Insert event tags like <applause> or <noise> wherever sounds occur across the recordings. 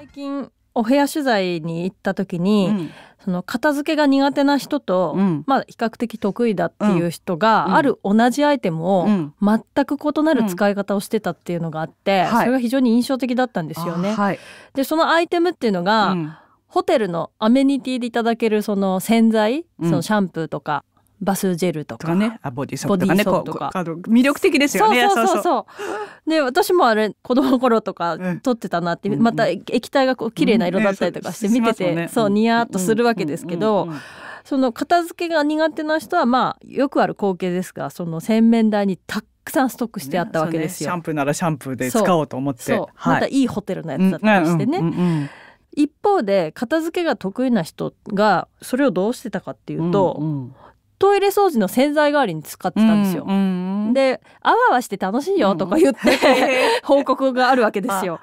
最近お部屋取材に行った時に、うん、その片付けが苦手な人と、うん、まあ比較的得意だっていう人が、うん、ある同じアイテムを全く異なる使い方をしてたっていうのがあって、それが非常に印象的だったんですよね。はい、でそのアイテムっていうのが、ホテルのアメニティでいただけるその洗剤、そのシャンプーとかバスジェルとかねあボディソープとかねとかあの魅力的ですよねそうそうそうで私もあれ子供の頃とか撮ってたなって、また液体がこう綺麗な色だったりとかして見てて、そうニヤッとするわけですけど、その片付けが苦手な人はまあよくある光景ですがその洗面台にたくさんストックしてあったわけですよ、シャンプーならシャンプーで使おうと思ってまたいいホテルのやつだったりしてね、一方で片付けが得意な人がそれをどうしてたかっていうと、うんうん、トイレ掃除の洗剤代わりに使ってたんですよ。うんうん、であわあわして楽しいよとか言って、<laughs> 報告があるわけですよ。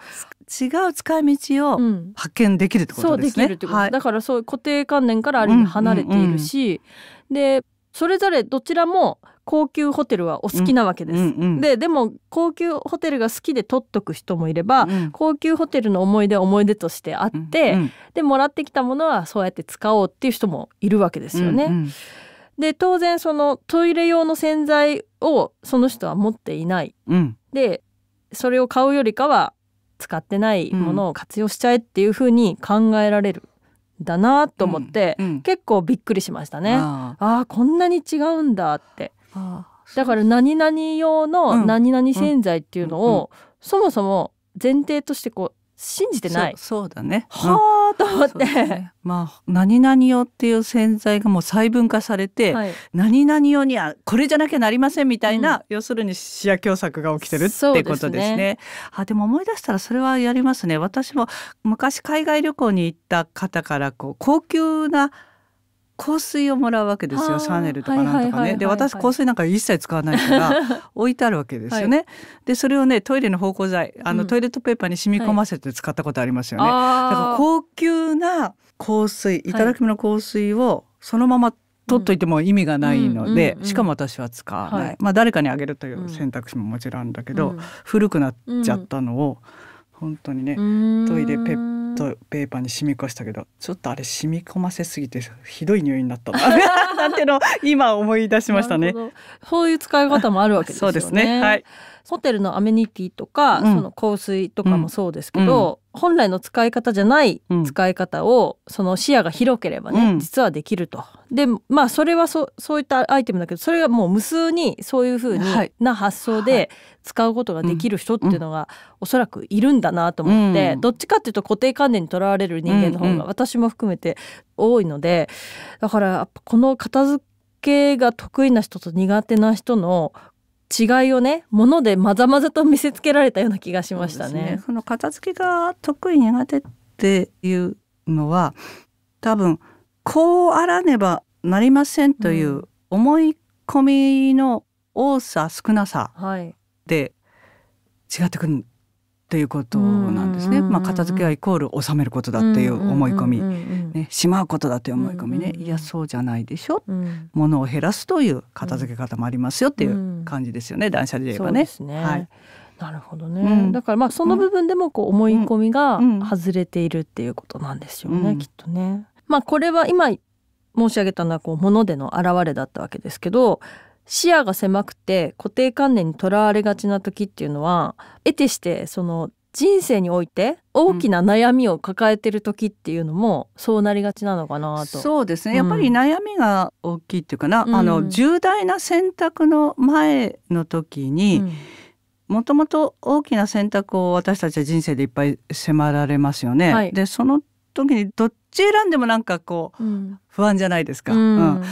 違う使い道を発見できるってことですね。うん、すはい、だからそういう固定観念からある意味離れているし、でそれぞれどちらも高級ホテルはお好きなわけです、うんうん、ででも高級ホテルが好きで取っとく人もいれば、うん、高級ホテルの思い出思い出としてあって、うんうん、でもらってきたものはそうやって使おうっていう人もいるわけですよね。うんうんで当然そのトイレ用の洗剤をその人は持っていない、うん、でそれを買うよりかは使ってないものを活用しちゃえっていうふうに考えられる、ん、だなと思って、うん、結構びっくりしましたね。ああこんなに違うんだってだから何々用の何々洗剤っていうのを、そもそも前提としてこう信じてないそうだねはあと思って、ね、まあ何々用っていう洗剤がもう細分化されて、はい、何々用にはこれじゃなきゃなりませんみたいな、うん、要するに視野狭窄が起きてるってことですねで、ね、あでも思い出したらそれはやりますね私も昔海外旅行に行った方からこう高級な香水をもらうわけですよシャネルとかなんとかね。で私香水なんか一切使わないから置いてあるわけですよね。はい、でそれをねトイレの芳香剤あの、うん、トイレットペーパーに染み込ませて使ったことありますよね。はい、だから高級な香水いただきの香水をそのまま取っといても意味がないので、しかも私は使わない、はい、まあ誰かにあげるという選択肢ももちろんだけど、うん、古くなっちゃったのを、本当にねトイレペットペーパーに染みこしたけど、うん、ちょっとあれ染み込ませすぎてひどい匂いになったな <laughs> なんての今思い出しましたね。そういう使い方もあるわけですね。<laughs> そうですね。はい。ホテルのアメニティとか、うん、その香水とかもそうですけど、うん、本来の使い方じゃない使い方を、その視野が広ければね、実はできると。でまあそれはそそういったアイテムだけどそれがもう無数にそういうふうに、な発想で使うことができる人っていうのが、おそらくいるんだなと思って、どっちかっていうと固定観念にとらわれる人間の方が私も含めて多いのでだからこの片付けが得意な人と苦手な人の違いをね物でまざまざと見せつけられたような気がしましたね。ねその片付けが得意苦手っていうのは多分こうあらねばなりませんという思い込みの多さ少なさで違ってくるっていうことなんですね、まあ、片付けはイコール収めることだっていう思い込み、ね、しまうことだという思い込みね、いやそうじゃないでしょ、うん、物を減らすという片付け方もありますよっていう感じですよね、断捨離で言えばね。そうですねはいなるほどね、うん、だからまあその部分でもこう思い込みが外れているっていうことなんですよね、うん、きっとね。まあこれは今申し上げたのはこう物での表れだったわけですけど視野が狭くて固定観念にとらわれがちな時っていうのは得てしてその人生において大きな悩みを抱えてる時っていうのもそうなりがちなのかなと、うん、そうですねやっぱり悩みが大きいっていうかな、うん、あの重大な選択の前の時に、うんもともと大きな選択を私たちは人生でいっぱい迫られますよね。はい、でその時にどっち選んでもなんかこう、うん、不安じゃないですか,、うん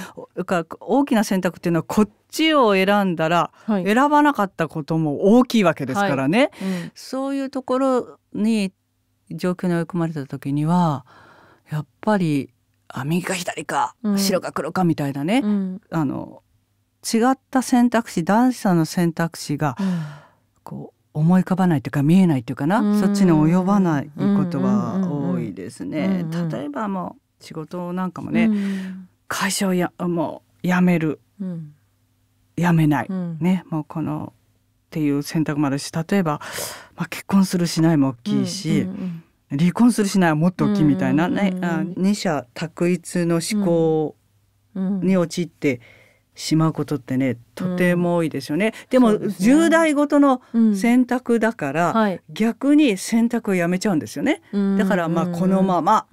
か大きな選択っていうのはこっちを選んだら、はい、選ばなかったことも大きいわけですからね、はいうん、そういうところに状況に追い込まれた時にはやっぱり右か左か、うん、白か黒かみたいなね、うん、あの違った選択肢男子さんの選択肢が、こう思い浮かばないというか見えないというかな、そっちに及ばないことがですね、うんうん、例えばもう仕事なんかもね、うん、会社をやもう辞める、うん、辞めない、うん、ねもうこのっていう選択もあるし例えば、まあ、結婚するしないも大きいし、うんうんうん、離婚するしないはもっと大きいみたいな、ね、うんうん、二者択一の思考に陥って、しまうことってねとても多いですよね、うん、でも10代ごとの選択だから、うんはい、逆に選択をやめちゃうんですよね、だからまあこのまま、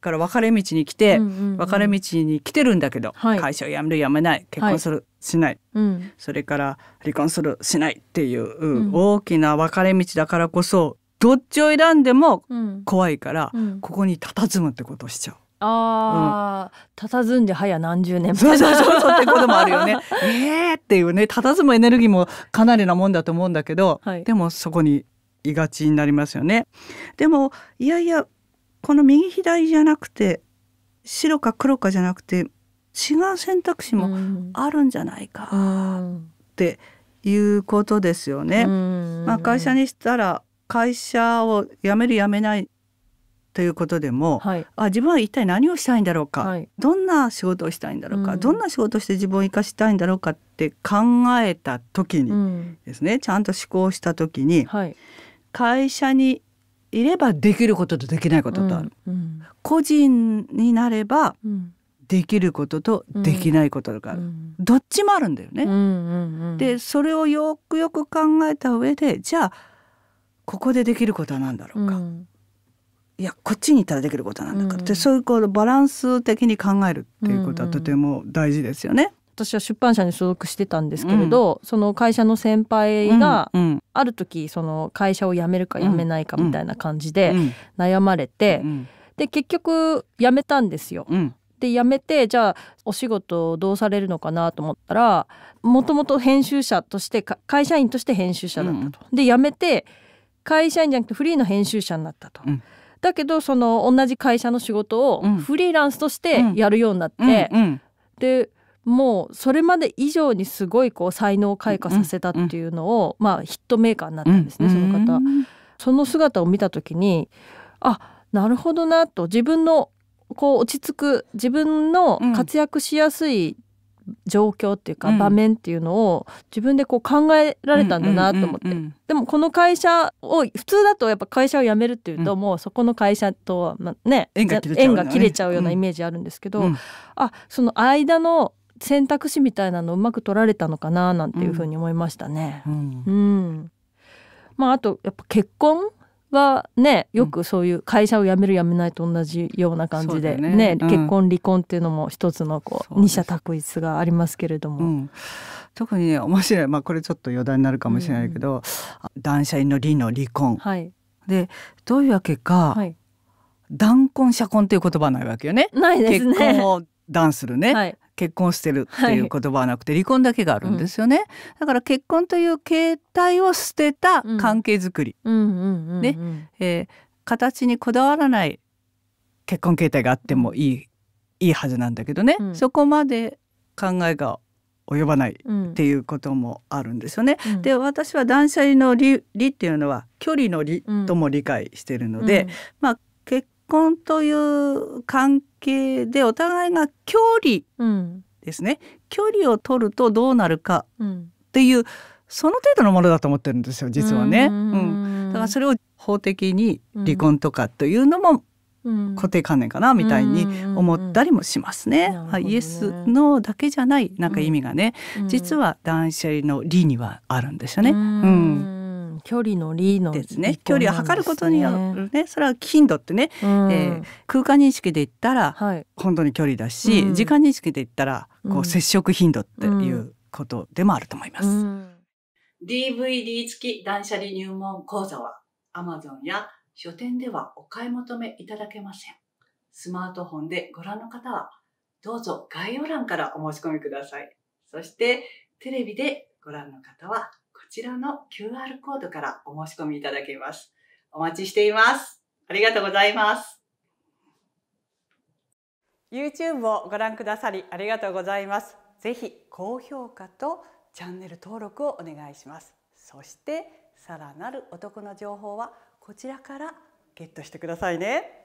から分かれ道に来て、うんうんうん、分かれ道に来てるんだけど、会社を辞める辞めない結婚する、はい、しない、うん、それから離婚するしないっていう、うん、大きな分かれ道だからこそどっちを選んでも怖いから、うん、ここに佇むってことをしちゃう。ああ、うん、佇んで早何十年そうそうそうそうってこともあるよね。<laughs> ええっていうね、佇むエネルギーもかなりなもんだと思うんだけど、はい、でもそこにいがちになりますよね。でもいやいやこの右左じゃなくて白か黒かじゃなくて違う選択肢もあるんじゃないかっていうことですよね。まあ、会社にしたら会社を辞める辞めないということでも、はい、あ自分は一体何をしたいんだろうか、はい、どんな仕事をしたいんだろうか、うん、どんな仕事して自分を生かしたいんだろうかって考えた時にですね、うん、ちゃんと思考した時に、はい、会社にいればできることとできないこととある、うん、個人になればできることとできないこととかある、どっちもあるんだよね。でそれをよくよく考えた上でじゃあここでできることは何だろうか、うん、いやこっちに行ったらできることなんだからって、うん、そういうこうバランス的に考えるっていうことはとても大事ですよね。うんうん私は出版社に所属してたんですけれど、うん、その会社の先輩が、ある時その会社を辞めるか辞めないかみたいな感じで悩まれて、で結局辞めたんですよ。うん、で辞めてじゃあお仕事どうされるのかなと思ったらもともと編集者として会社員として編集者だったと。で辞めて会社員じゃなくてフリーの編集者になったと。うだけどその同じ会社の仕事をフリーランスとしてやるようになって、うんうん、でもうそれまで以上にすごいこう才能を開花させたっていうのを、まあ、ヒットメーカーになったんですね、その方。その姿を見た時にあなるほどなと自分のこう落ち着く自分の活躍しやすい状況っていうか場面っていうのを自分でこう考えられたんだなと思ってでもこの会社を普通だとやっぱ会社を辞めるっていうともうそこの会社とは、まあ、ね縁が切れちゃうようなイメージあるんですけど、うん、あその間の選択肢みたいなのうまく取られたのかななんていうふうに思いましたね。うん、うん、まあ、あとやっぱ結婚はねよくそういう会社を辞める辞めないと同じような感じで、ね、ね、結婚離婚っていうのも一つのこう二者択一がありますけれども。うん、特に、ね、面白い、まあ、これちょっと余談になるかもしれないけど、うん、断捨離の離の離婚、はい、でどういうわけか、はい、断婚社婚っていう言葉ないわけよね。ないですね。結婚を断するね。はい、結婚してるっていう言葉はなくて、離婚だけがあるんですよね、だから結婚という形態を捨てた関係づくり、ね、えー、形にこだわらない結婚形態があってもいいいいはずなんだけどね、うん、そこまで考えが及ばないっていうこともあるんですよね。うん、で私は断捨離の理理っていうのは距離の理とも理解しているので、うん、まあ婚という関係でお互いが距離ですね、うん、距離を取るとどうなるかっていう、その程度のものだと思ってるんですよ実はね、うん、だからそれを法的に離婚とかというのも固定観念かなみたいに思ったりもしますね。うんうんうん、はい、イエスのだけじゃないなんか意味がね、うん、実は断捨離の理にはあるんですよね。うん、うん、距離のリの、ですね距離を測ることによるねそれは頻度ってね、うん、えー、空間認識で言ったら、はい、本当に距離だし、うん、時間認識で言ったらこう、接触頻度っていうことでもあると思います。DVD 付き断捨離入門講座は Amazon や書店ではお買い求めいただけません。スマートフォンでご覧の方はどうぞ概要欄からお申し込みください。そしてテレビでご覧の方はちらの QR コードからお申し込みいただけます。お待ちしています。ありがとうございます。YouTube をご覧くださりありがとうございます。ぜひ高評価とチャンネル登録をお願いします。そしてさらなるお得の情報はこちらからゲットしてくださいね。